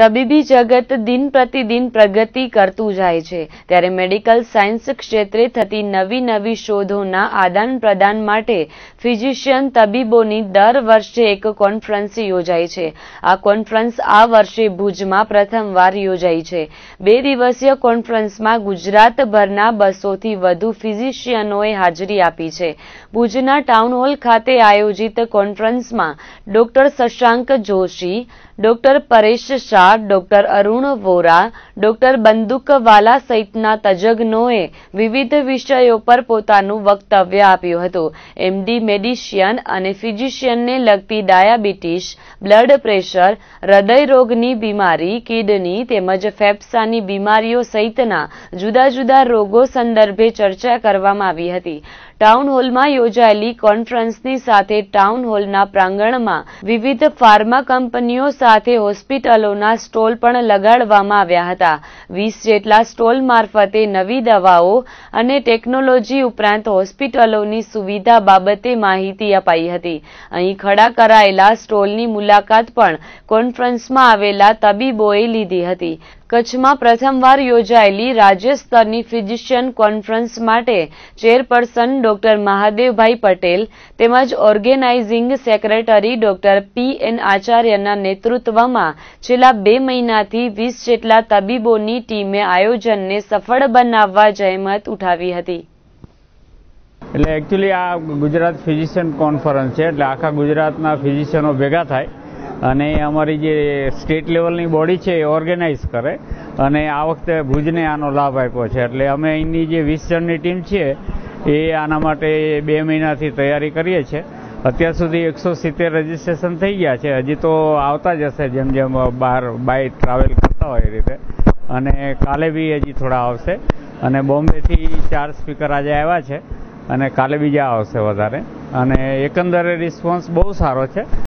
તબીબી જગત દિન પ્રતિદિન પ્રગતિ કરતું જાય છે ત્યારે મેડિકલ સાયન્સ ક્ષેત્રે થતી નવી નવી શોધોના આદાન પ્રદાન માટે ફિઝિશિયન તબીબોની દર વર્ષે એક કોન્ફરન્સ યોજાય છે આ કોન્ફરન્સ આ વર્ષે ભુજમાં પ્રથમવાર યોજાઈ છે બે દિવસીય કોન્ફરન્સમાં ગુજરાતભરના બસોથી વધુ ફિઝિશિયનોએ હાજરી આપી છે ભુજના ટાઉન હોલ ખાતે આયોજિત કોન્ફરન્સમાં doctor Shashank Joshi doctor Paresh Shah Shah doctor Arun Vora doctor Bandukwala સહિતના તજજ્ઞોએ વિવિધ વિષયો પર પોતાનું વક્તવ્ય આપ્યું હતું એમડી મેડિશિયન અને ફિઝિશિયનને લગતી ડાયાબિટીસ બ્લડ પ્રેશર હૃદય રોગની બીમારી કિડની તેમજ ફેફસાની બીમારીઓ સહિતના જુદા જુદા રોગો સંદર્ભે ચર્ચા કરવામાં આવી હતી ટાઉન હોલમાં યોજાયેલી કોન્ફરન્સની સાથે ટાઉન હોલના પ્રાંગણમાં વિવિધ ફાર્મા કંપનીઓ સાથે હોસ્પિટલોના સ્ટોલ પણ લગાડવામાં આવ્યા હતા વીસ જેટલા સ્ટોલ મારફતે નવી દવાઓ અને ટેકનોલોજી ઉપરાંત હોસ્પિટલોની સુવિધા બાબતે માહિતી અપાઈ હતી અહીં ખડા કરાયેલા સ્ટોલની મુલાકાત પણ કોન્ફરન્સમાં આવેલા તબીબોએ લીધી હતી કચ્છમાં પ્રથમવાર યોજાયેલી રાજ્ય સ્તરની ફિઝિશિયન કોન્ફરન્સ માટે ચેરપર્સન ડોક્ટર મહાદેવભાઈ પટેલ તેમજ organizing secretary doctor P N આચાર્યના નેતૃત્વમાં છેલ્લા બે મહિનાથી વીસ જેટલા તબીબોની ટીમે આયોજનને સફળ બનાવવા જહેમત ઉઠાવી હતી એટલે એકચ્યુઅલી આ ગુજરાત ફિઝિશિયન કોન્ફરન્સ છે એટલે આખા ગુજરાતના ફિઝિશિયનો ભેગા થાય અને અમારી જે સ્ટેટ લેવલની બોડી છે એ ઓર્ગેનાઇઝ કરે અને આ વખતે ભુજને આનો લાભ આપ્યો છે એટલે અમે અહીંની જે વીસ જણની ટીમ છે એ આના માટે બે મહિનાથી તૈયારી કરીએ છીએ અત્યાર સુધી એકસો સિત્તેર રજીસ્ટ્રેશન થઈ ગયા છે હજી તો આવતા જ હશે જેમ જેમ બહાર બાય ટ્રાવેલ કરતા હોય એ રીતે અને કાલે બી હજી થોડા આવશે અને બોમ્બેથી ચાર સ્પીકર આજે આવ્યા છે અને કાલે બીજા આવશે વધારે અને એકંદરે રિસ્પોન્સ બહુ સારો છે